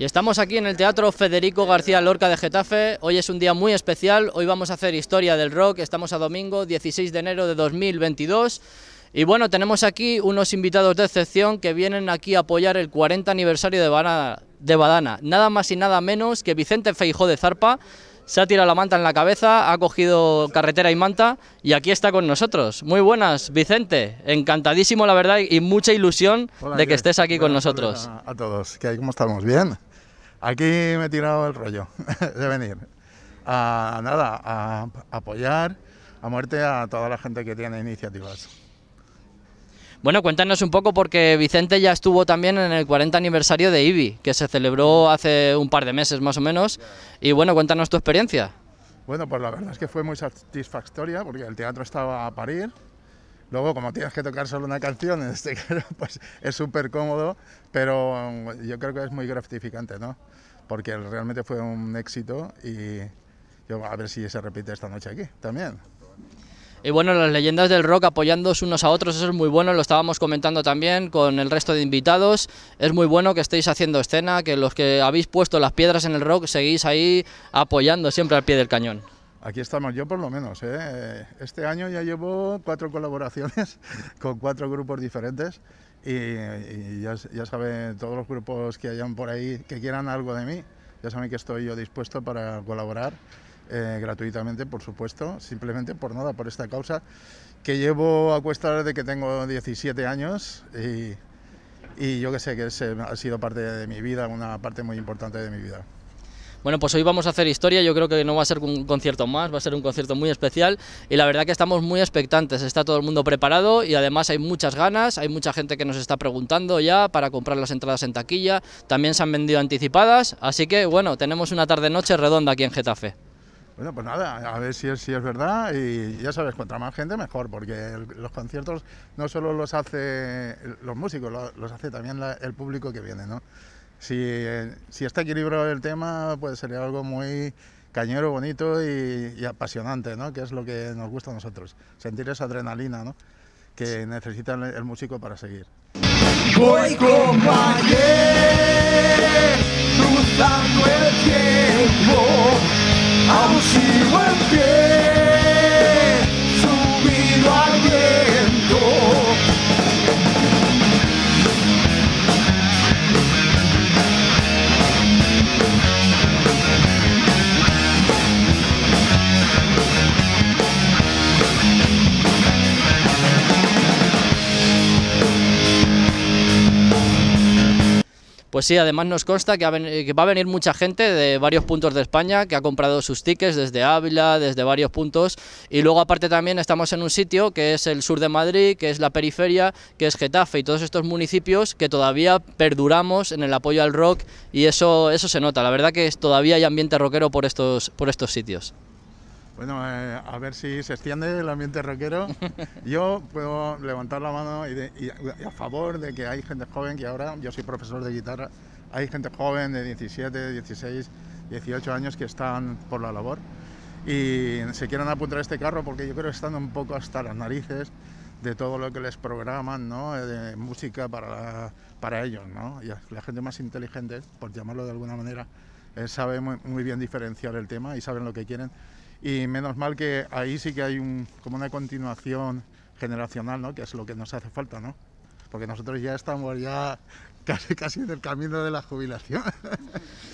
Y estamos aquí en el Teatro Federico García Lorca de Getafe. Hoy es un día muy especial. Hoy vamos a hacer historia del rock. Estamos a domingo, 16 de enero de 2022. Y bueno, tenemos aquí unos invitados de excepción que vienen aquí a apoyar el 40 aniversario de Badana. Nada más y nada menos que Vicente Feijó de Zarpa. Se ha tirado la manta en la cabeza, ha cogido carretera y manta y aquí está con nosotros. Muy buenas, Vicente. Encantadísimo, la verdad, y mucha ilusión de que estés aquí con nosotros. A todos, ¿Qué ¿cómo estamos? ¿Bien? Aquí me he tirado el rollo de venir. A nada, a apoyar a muerte a toda la gente que tiene iniciativas. Bueno, cuéntanos un poco porque Vicente ya estuvo también en el 40 aniversario de IBI, que se celebró hace un par de meses más o menos. Y bueno, cuéntanos tu experiencia. Bueno, pues la verdad es que fue muy satisfactoria porque el teatro estaba a parir, Luego, como tienes que tocar solo una canción, en este pues es súper cómodo, pero um, yo creo que es muy gratificante, ¿no? Porque realmente fue un éxito y yo a ver si se repite esta noche aquí también. Y bueno, las leyendas del rock apoyándose unos a otros, eso es muy bueno, lo estábamos comentando también con el resto de invitados. Es muy bueno que estéis haciendo escena, que los que habéis puesto las piedras en el rock seguís ahí apoyando siempre al pie del cañón. Aquí estamos yo por lo menos. ¿eh? Este año ya llevo cuatro colaboraciones con cuatro grupos diferentes y, ya, saben todos los grupos que hayan por ahí que quieran algo de mí, ya saben que estoy yo dispuesto para colaborar eh, gratuitamente, por supuesto, simplemente por nada, por esta causa que llevo a cuestas de que tengo 17 años y, yo que sé que ha sido parte de mi vida, una parte muy importante de mi vida. Bueno, pues hoy vamos a hacer historia, yo creo que no va a ser un concierto más, va a ser un concierto muy especial y la verdad que estamos muy expectantes, está todo el mundo preparado y además hay muchas ganas, hay mucha gente que nos está preguntando ya para comprar las entradas en taquilla, también se han vendido anticipadas, así que bueno, tenemos una tarde-noche redonda aquí en Getafe. Bueno, pues nada, a ver si es, verdad y ya sabes, contra más gente mejor, porque los conciertos no solo los hace los músicos, los, hace también el público que viene, ¿no? si, si está equilibrado el tema, pues sería algo muy cañero, bonito y, apasionante, ¿no? que es lo que nos gusta a nosotros, sentir esa adrenalina ¿no? que necesita el, músico para seguir. Pues sí, además nos consta que, va a venir mucha gente de varios puntos de España que ha comprado sus tickets desde Ávila, desde varios puntos. Y luego aparte también estamos en un sitio que es el sur de Madrid, que es la periferia, que es Getafe y todos estos municipios que todavía perduramos en el apoyo al rock y eso, eso se nota. La verdad que todavía hay ambiente rockero por estos, por estos sitios. Bueno, eh, a ver si se extiende el ambiente rockero. Yo puedo levantar la mano y, a favor de que hay gente joven, que ahora yo soy profesor de guitarra, hay gente joven de 17, 16, 18 años que están por la labor y se quieren apuntar a este carro porque yo creo que están un poco hasta las narices de todo lo que les programan, ¿no? Eh, de música para, para ellos. ¿no? Y la gente más inteligente, por llamarlo de alguna manera, eh, sabe muy bien diferenciar el tema y saben lo que quieren y menos mal que ahí sí que hay un, como una continuación generacional, ¿no? que es lo que nos hace falta, ¿no? porque nosotros ya estamos ya casi, en del camino de la jubilación.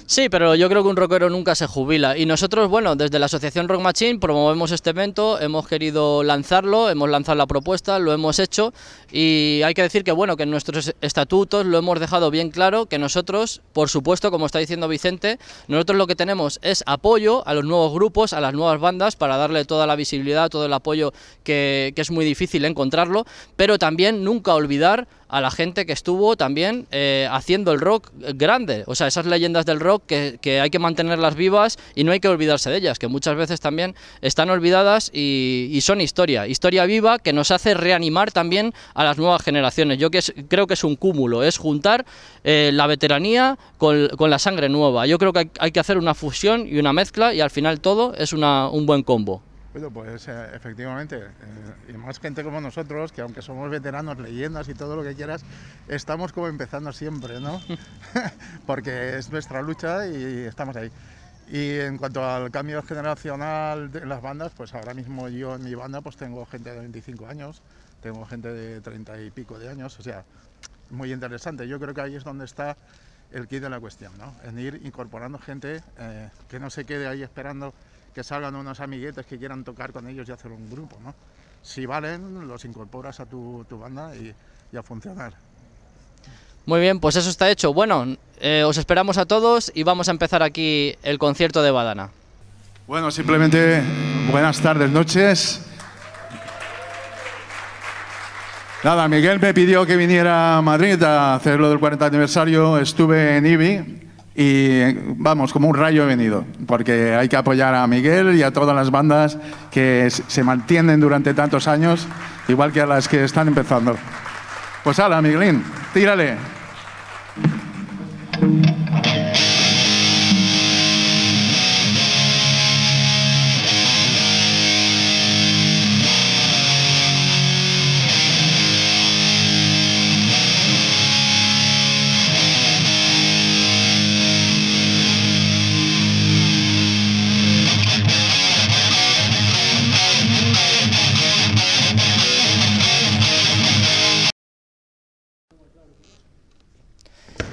Sí, pero yo creo que un rockero nunca se jubila. Y nosotros, bueno, desde la Asociación Rock Machine promovemos este evento, hemos querido lanzarlo, hemos lanzado la propuesta, lo hemos hecho y hay que decir que, bueno, que en nuestros estatutos lo hemos dejado bien claro, que nosotros, por supuesto, como está diciendo Vicente, nosotros lo que tenemos es apoyo a los nuevos grupos, a las nuevas bandas, para darle toda la visibilidad, todo el apoyo que, que es muy difícil encontrarlo, pero también nunca olvidar a la gente que estuvo también eh, haciendo el rock grande. O sea, esas leyendas del rock que, hay que mantenerlas vivas y no hay que olvidarse de ellas, que muchas veces también están olvidadas y, son historia. Historia viva que nos hace reanimar también a las nuevas generaciones. Yo que creo que es un cúmulo, es juntar eh, la veteranía con, la sangre nueva. Yo creo que hay, hay, que hacer una fusión y una mezcla y al final todo es una, un buen combo. Bueno, pues eh, efectivamente, eh, y más gente como nosotros, que aunque somos veteranos, leyendas y todo lo que quieras, estamos como empezando siempre, ¿no? Porque es nuestra lucha y estamos ahí. Y en cuanto al cambio generacional de las bandas, pues ahora mismo yo en mi banda pues tengo gente de 25 años, tengo gente de 30 y pico de años, o sea, muy interesante. Yo creo que ahí es donde está el kit de la cuestión, ¿no? En ir incorporando gente eh, que no se quede ahí esperando que salgan unos amiguetes que quieran tocar con ellos y hacer un grupo, ¿no? Si valen, los incorporas a tu, banda y, a funcionar. Muy bien, pues eso está hecho. Bueno, eh, os esperamos a todos y vamos a empezar aquí el concierto de Badana. Bueno, simplemente buenas tardes, noches. Nada, Miguel me pidió que viniera a Madrid a hacer lo del 40 aniversario. Estuve en IBI y vamos, como un rayo he venido, porque hay que apoyar a Miguel y a todas las bandas que se mantienen durante tantos años, igual que a las que están empezando. Pues hala, Miguelín, tírale.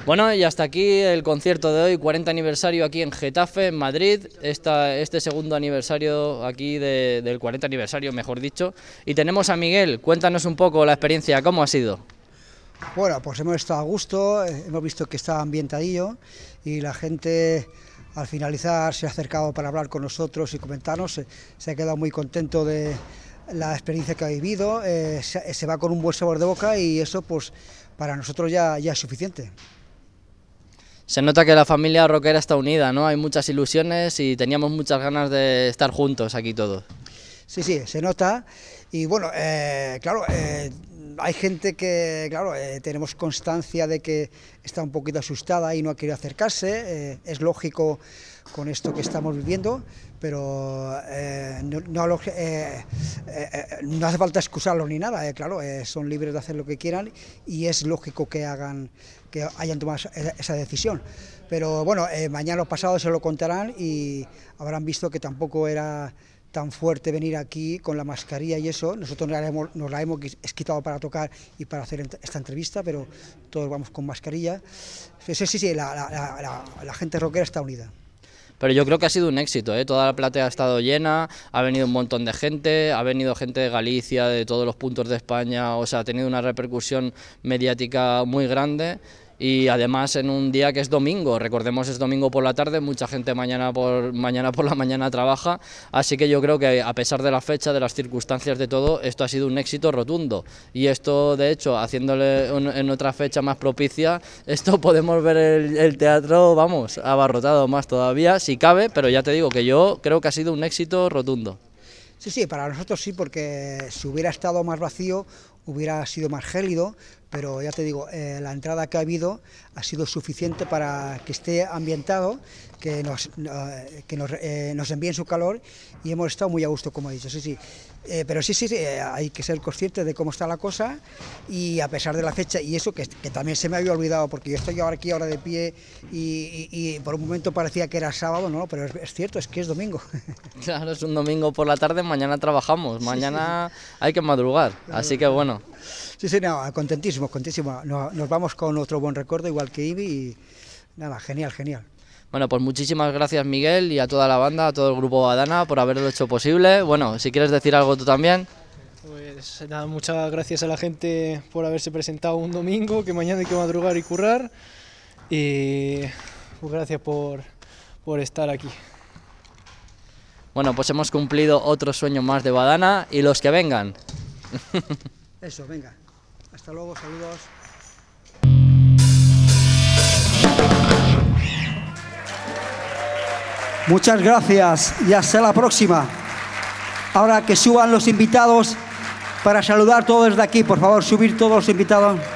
Bueno, y hasta aquí el concierto de hoy, 40 aniversario aquí en Getafe, en Madrid, esta, este segundo aniversario aquí del 40 aniversario, mejor dicho. Y tenemos a Miguel, cuéntanos un poco la experiencia, ¿cómo ha sido? Bueno, pues hemos estado a gusto, eh, hemos visto que está ambientadillo y la gente al finalizar se ha acercado para hablar con nosotros y comentarnos, se, ha quedado muy contento de la experiencia que ha vivido, eh, se, va con un buen sabor de boca y eso pues para nosotros ya es suficiente se nota que la familia rockera está unida, ¿no? Hay muchas ilusiones y teníamos muchas ganas de estar juntos aquí todos. Sí, sí, se nota. Y bueno, eh, claro, eh, hay gente que, claro, eh, tenemos constancia de que está un poquito asustada y no ha querido acercarse. es lógico con esto que estamos viviendo, pero eh, eh, eh, no, hace falta excusarlos ni nada, claro, son libres de hacer lo que quieran y es lógico que hagan que hayan tomado esa decisión. Pero bueno, mañana o pasado se lo contarán y habrán visto que tampoco era tan fuerte venir aquí con la mascarilla y eso. Nosotros nos la hemos, quitado para tocar y para hacer esta entrevista, pero todos vamos con mascarilla. Sí, sí, sí, la, la gente rockera está unida pero yo creo que ha sido un éxito, ¿eh? toda la platea ha estado llena, ha venido un montón de gente, ha venido gente de Galicia, de todos los puntos de España, o sea, ha tenido una repercusión mediática muy grande y además en un día que es domingo, recordemos es domingo por la tarde, mucha gente mañana por, mañana por la mañana trabaja, así que yo creo que a pesar de la fecha, de las circunstancias de todo, esto ha sido un éxito rotundo y esto de hecho haciéndole en otra fecha más propicia, esto podemos ver el teatro, vamos, abarrotado más todavía, si cabe, pero ya te digo que yo creo que ha sido un éxito rotundo. Sí, sí, para nosotros sí, porque si hubiera estado más vacío, hubiera sido más gélido, pero ya te digo, eh, la entrada que ha habido ha sido suficiente para que esté ambientado, que nos, nos, eh, envíen su calor y hemos estado muy a gusto, como he dicho. Sí, sí. Eh, pero sí, sí, eh, hay que ser consciente de cómo está la cosa y a pesar de la fecha y eso que, también se me había olvidado porque yo estoy ahora aquí ahora de pie y, por un momento parecía que era sábado, no, pero es, cierto, es que es domingo. Claro, es un domingo por la tarde, mañana trabajamos, mañana hay que madrugar, así que bueno. Sí, sí, contentísimo, contentísimo. Nos, vamos con otro buen recuerdo igual que Ibi y nada, genial, genial. Bueno, pues muchísimas gracias Miguel y a toda la banda, a todo el grupo Badana por haberlo hecho posible. Bueno, si quieres decir algo tú también. Pues nada, muchas gracias a la gente por haberse presentado un domingo, que mañana hay que madrugar y currar. Y pues gracias por, por estar aquí. Bueno, pues hemos cumplido otro sueño más de Badana y los que vengan. Eso, venga. Hasta luego, saludos. Muchas gracias y hasta la próxima. Ahora que suban los invitados para saludar todos desde aquí, por favor, subir todos los invitados.